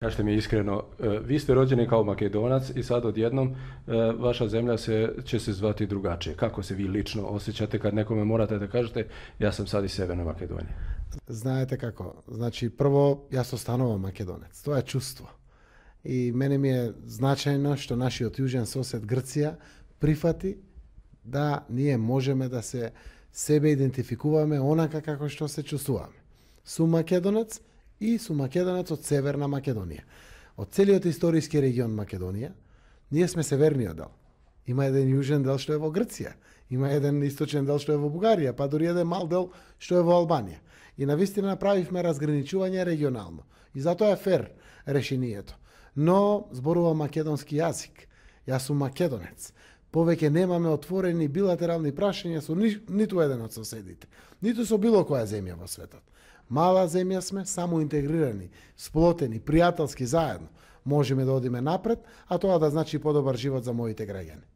Kažite mi iskreno, e, vi ste rođeni kao makedonac i sad odjednom e, vaša zemlja se, će se zvati drugačije. Kako se vi lično osjećate kad nekome morate da kažete ja sam sad iz Severne Makedonije? znate kako, znači prvo ja sam stanovo makedonac, to je čustvo. I meni mi je značajno što naši otjužen sosed Grcija prihvati da nije možeme da se sebe identifikujeme onaka kako što se čustvujeme. Su makedonac, и со Македонец од Северна Македонија. Од целиот историски регион Македонија, ние сме северниот дел. Има еден јужен дел што е во Грција, има еден источен дел што е во Бугарија, па дури еден мал дел што е во Албанија. И на вистина направивме разграничување регионално. И затоа е фер решението. Но зборувам македонски јазик. Јас сум македонец повеќе немаме отворени билатерални прашања со ни, ниту еден од соседите, ниту со било која земја во светот. Мала земја сме, само интегрирани, сплотени, пријателски заедно. Можеме да одиме напред, а тоа да значи подобар живот за моите граѓани.